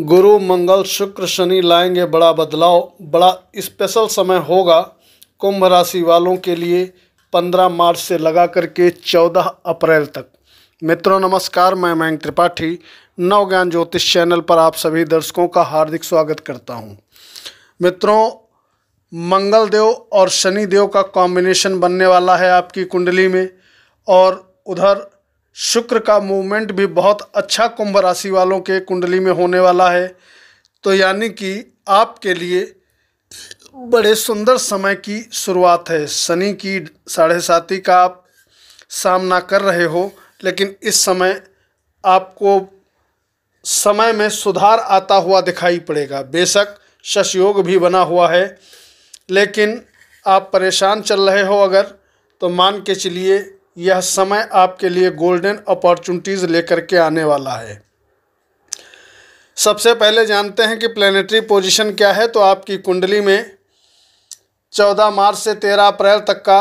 गुरु मंगल शुक्र शनि लाएंगे बड़ा बदलाव बड़ा स्पेशल समय होगा कुंभ राशि वालों के लिए 15 मार्च से लगा करके 14 अप्रैल तक मित्रों नमस्कार मैं मयंक त्रिपाठी नव ज्ञान ज्योतिष चैनल पर आप सभी दर्शकों का हार्दिक स्वागत करता हूं। मित्रों मंगल देव और शनि देव का कॉम्बिनेशन बनने वाला है आपकी कुंडली में और उधर शुक्र का मूवमेंट भी बहुत अच्छा कुंभ राशि वालों के कुंडली में होने वाला है तो यानी कि आपके लिए बड़े सुंदर समय की शुरुआत है शनि की साढ़े साथी का आप सामना कर रहे हो लेकिन इस समय आपको समय में सुधार आता हुआ दिखाई पड़ेगा बेशक शशयोग भी बना हुआ है लेकिन आप परेशान चल रहे हो अगर तो मान के चलिए यह समय आपके लिए गोल्डन अपॉर्चुनिटीज़ लेकर के आने वाला है सबसे पहले जानते हैं कि प्लेनेटरी पोजीशन क्या है तो आपकी कुंडली में चौदह मार्च से तेरह अप्रैल तक का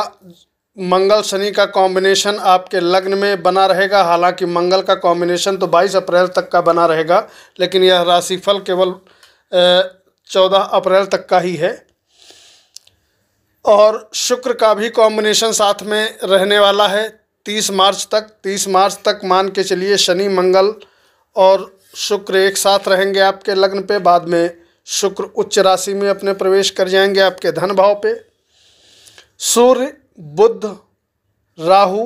मंगल शनि का कॉम्बिनेशन आपके लग्न में बना रहेगा हालांकि मंगल का कॉम्बिनेशन तो बाईस अप्रैल तक का बना रहेगा लेकिन यह राशिफल केवल चौदह अप्रैल तक का ही है और शुक्र का भी कॉम्बिनेशन साथ में रहने वाला है तीस मार्च तक तीस मार्च तक मान के चलिए शनि मंगल और शुक्र एक साथ रहेंगे आपके लग्न पे बाद में शुक्र उच्च राशि में अपने प्रवेश कर जाएंगे आपके धन भाव पे सूर्य बुध राहु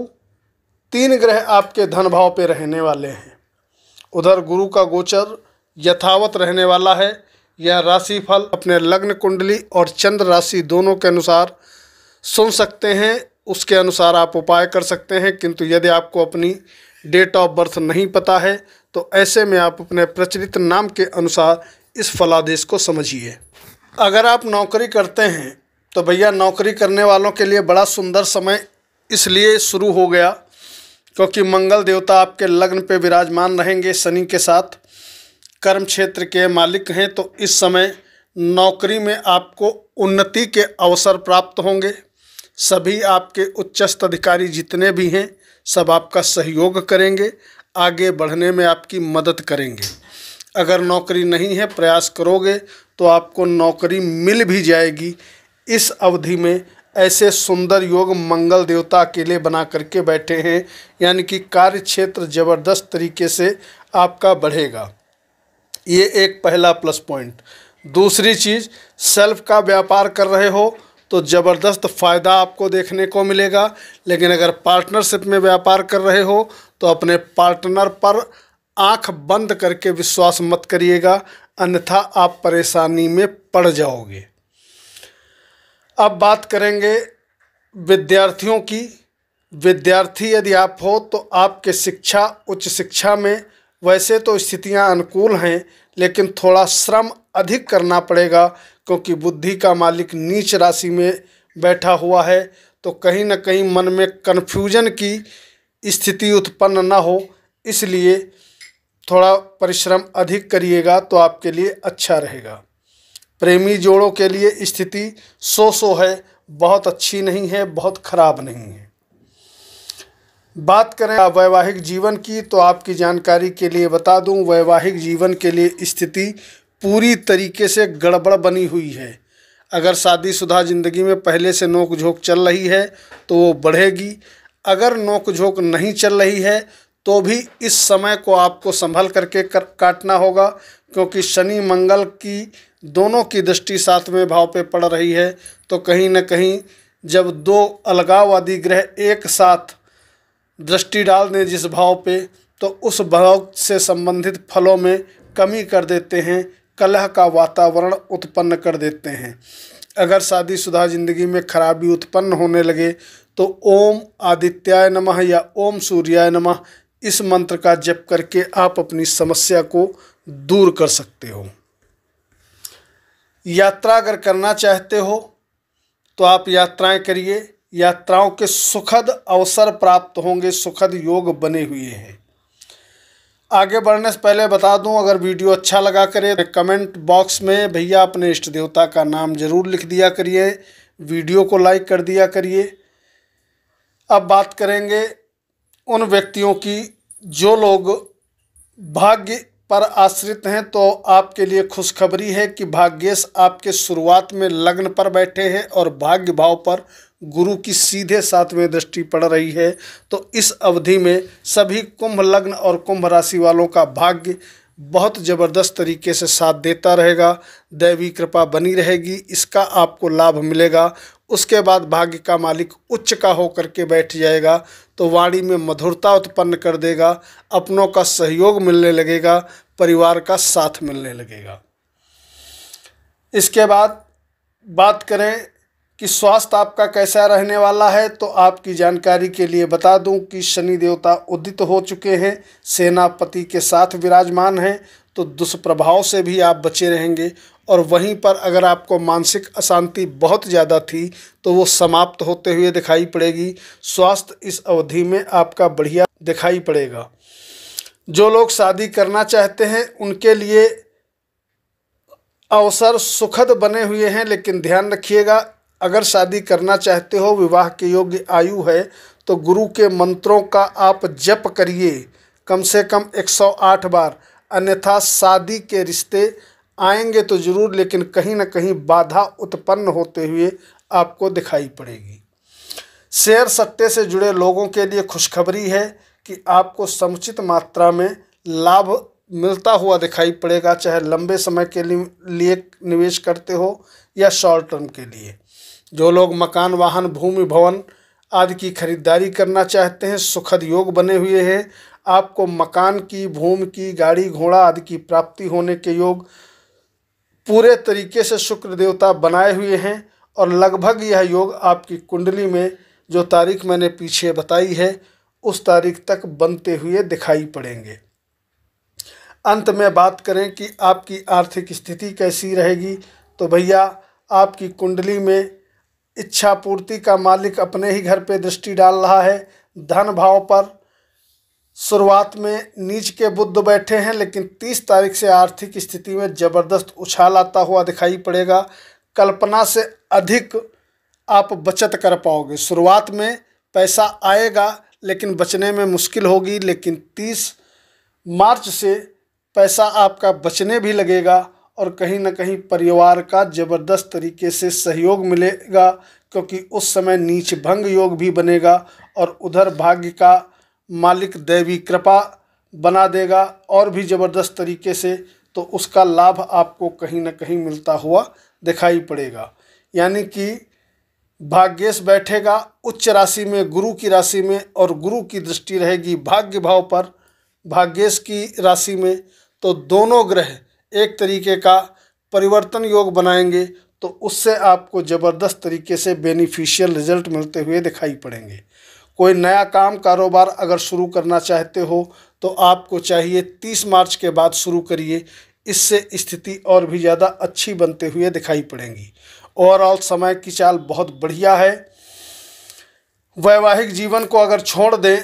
तीन ग्रह आपके धन भाव पे रहने वाले हैं उधर गुरु का गोचर यथावत रहने वाला है यह राशिफल अपने लग्न कुंडली और चंद्र राशि दोनों के अनुसार सुन सकते हैं उसके अनुसार आप उपाय कर सकते हैं किंतु यदि आपको अपनी डेट ऑफ बर्थ नहीं पता है तो ऐसे में आप अपने प्रचलित नाम के अनुसार इस फलादेश को समझिए अगर आप नौकरी करते हैं तो भैया नौकरी करने वालों के लिए बड़ा सुंदर समय इसलिए शुरू हो गया क्योंकि मंगल देवता आपके लग्न पे विराजमान रहेंगे शनि के साथ कर्म क्षेत्र के मालिक हैं तो इस समय नौकरी में आपको उन्नति के अवसर प्राप्त होंगे सभी आपके उच्चस्त अधिकारी जितने भी हैं सब आपका सहयोग करेंगे आगे बढ़ने में आपकी मदद करेंगे अगर नौकरी नहीं है प्रयास करोगे तो आपको नौकरी मिल भी जाएगी इस अवधि में ऐसे सुंदर योग मंगल देवता अकेले बना करके बैठे हैं यानी कि कार्य क्षेत्र जबरदस्त तरीके से आपका बढ़ेगा ये एक पहला प्लस पॉइंट दूसरी चीज़ सेल्फ का व्यापार कर रहे हो तो ज़बरदस्त फ़ायदा आपको देखने को मिलेगा लेकिन अगर पार्टनरशिप में व्यापार कर रहे हो तो अपने पार्टनर पर आंख बंद करके विश्वास मत करिएगा अन्यथा आप परेशानी में पड़ जाओगे अब बात करेंगे विद्यार्थियों की विद्यार्थी यदि आप हो तो आपके शिक्षा उच्च शिक्षा में वैसे तो स्थितियां अनुकूल हैं लेकिन थोड़ा श्रम अधिक करना पड़ेगा क्योंकि बुद्धि का मालिक नीच राशि में बैठा हुआ है तो कहीं ना कहीं मन में कन्फ्यूजन की स्थिति उत्पन्न ना हो इसलिए थोड़ा परिश्रम अधिक करिएगा तो आपके लिए अच्छा रहेगा प्रेमी जोड़ों के लिए स्थिति सो सो है बहुत अच्छी नहीं है बहुत खराब नहीं है बात करें वैवाहिक जीवन की तो आपकी जानकारी के लिए बता दूं वैवाहिक जीवन के लिए स्थिति पूरी तरीके से गड़बड़ बनी हुई है अगर शादीशुदा ज़िंदगी में पहले से नोक झोंक चल रही है तो वो बढ़ेगी अगर नोक झोंक नहीं चल रही है तो भी इस समय को आपको संभल करके कर, काटना होगा क्योंकि शनि मंगल की दोनों की दृष्टि सातवें भाव पे पड़ रही है तो कहीं ना कहीं जब दो अलगाववादी ग्रह एक साथ दृष्टि डाल दें जिस भाव पे तो उस भाव से संबंधित फलों में कमी कर देते हैं कलह का वातावरण उत्पन्न कर देते हैं अगर शादीशुदा जिंदगी में खराबी उत्पन्न होने लगे तो ओम आदित्याय नमः या ओम सूर्याय नमः इस मंत्र का जप करके आप अपनी समस्या को दूर कर सकते हो यात्रा अगर करना चाहते हो तो आप यात्राएं करिए यात्राओं के सुखद अवसर प्राप्त होंगे सुखद योग बने हुए हैं आगे बढ़ने से पहले बता दूं अगर वीडियो अच्छा लगा करे तो कमेंट बॉक्स में भैया अपने इष्ट देवता का नाम जरूर लिख दिया करिए वीडियो को लाइक कर दिया करिए अब बात करेंगे उन व्यक्तियों की जो लोग भाग्य पर आश्रित हैं तो आपके लिए खुशखबरी है कि भाग्येश आपके शुरुआत में लग्न पर बैठे हैं और भाग्य भाव पर गुरु की सीधे सातवें दृष्टि पड़ रही है तो इस अवधि में सभी कुंभ लग्न और कुंभ राशि वालों का भाग्य बहुत ज़बरदस्त तरीके से साथ देता रहेगा दैवी कृपा बनी रहेगी इसका आपको लाभ मिलेगा उसके बाद भाग्य का मालिक उच्च का होकर के बैठ जाएगा तो वाणी में मधुरता उत्पन्न कर देगा अपनों का सहयोग मिलने लगेगा परिवार का साथ मिलने लगेगा इसके बाद बात करें कि स्वास्थ्य आपका कैसा रहने वाला है तो आपकी जानकारी के लिए बता दूं कि शनि देवता उदित हो चुके हैं सेनापति के साथ विराजमान हैं तो दुष्प्रभाव से भी आप बचे रहेंगे और वहीं पर अगर आपको मानसिक अशांति बहुत ज़्यादा थी तो वो समाप्त होते हुए दिखाई पड़ेगी स्वास्थ्य इस अवधि में आपका बढ़िया दिखाई पड़ेगा जो लोग शादी करना चाहते हैं उनके लिए अवसर सुखद बने हुए हैं लेकिन ध्यान रखिएगा अगर शादी करना चाहते हो विवाह के योग्य आयु है तो गुरु के मंत्रों का आप जप करिए कम से कम 108 बार अन्यथा शादी के रिश्ते आएंगे तो ज़रूर लेकिन कहीं ना कहीं बाधा उत्पन्न होते हुए आपको दिखाई पड़ेगी शेयर सट्टे से जुड़े लोगों के लिए खुशखबरी है कि आपको समुचित मात्रा में लाभ मिलता हुआ दिखाई पड़ेगा चाहे लंबे समय के लिए निवेश करते हो या शॉर्ट टर्म के लिए जो लोग मकान वाहन भूमि भवन आदि की खरीदारी करना चाहते हैं सुखद योग बने हुए हैं आपको मकान की भूमि की गाड़ी घोड़ा आदि की प्राप्ति होने के योग पूरे तरीके से शुक्र देवता बनाए हुए हैं और लगभग यह योग आपकी कुंडली में जो तारीख मैंने पीछे बताई है उस तारीख तक बनते हुए दिखाई पड़ेंगे अंत में बात करें कि आपकी आर्थिक स्थिति कैसी रहेगी तो भैया आपकी कुंडली में इच्छा पूर्ति का मालिक अपने ही घर पे दृष्टि डाल रहा है धन भाव पर शुरुआत में नीच के बुद्ध बैठे हैं लेकिन तीस तारीख से आर्थिक स्थिति में जबरदस्त उछाल आता हुआ दिखाई पड़ेगा कल्पना से अधिक आप बचत कर पाओगे शुरुआत में पैसा आएगा लेकिन बचने में मुश्किल होगी लेकिन तीस मार्च से पैसा आपका बचने भी लगेगा और कहीं ना कहीं परिवार का ज़बरदस्त तरीके से सहयोग मिलेगा क्योंकि उस समय नीच भंग योग भी बनेगा और उधर भाग्य का मालिक दैवी कृपा बना देगा और भी ज़बरदस्त तरीके से तो उसका लाभ आपको कहीं ना कहीं मिलता हुआ दिखाई पड़ेगा यानी कि भाग्येश बैठेगा उच्च राशि में गुरु की राशि में और गुरु की दृष्टि रहेगी भाग्य भाव पर भाग्येश की राशि में तो दोनों ग्रह एक तरीके का परिवर्तन योग बनाएंगे तो उससे आपको ज़बरदस्त तरीके से बेनिफिशियल रिजल्ट मिलते हुए दिखाई पड़ेंगे कोई नया काम कारोबार अगर शुरू करना चाहते हो तो आपको चाहिए तीस मार्च के बाद शुरू करिए इससे स्थिति और भी ज़्यादा अच्छी बनते हुए दिखाई पड़ेंगी ओवरऑल समय की चाल बहुत बढ़िया है वैवाहिक जीवन को अगर छोड़ दें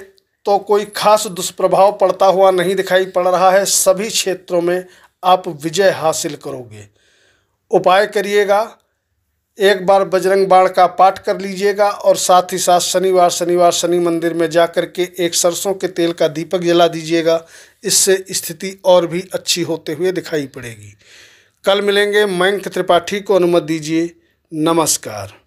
तो कोई खास दुष्प्रभाव पड़ता हुआ नहीं दिखाई पड़ रहा है सभी क्षेत्रों में आप विजय हासिल करोगे उपाय करिएगा एक बार बजरंग बाण का पाठ कर लीजिएगा और साथ ही साथ शनिवार शनिवार शनि मंदिर में जा कर के एक सरसों के तेल का दीपक जला दीजिएगा इससे स्थिति और भी अच्छी होते हुए दिखाई पड़ेगी कल मिलेंगे मयंक त्रिपाठी को अनुमति दीजिए नमस्कार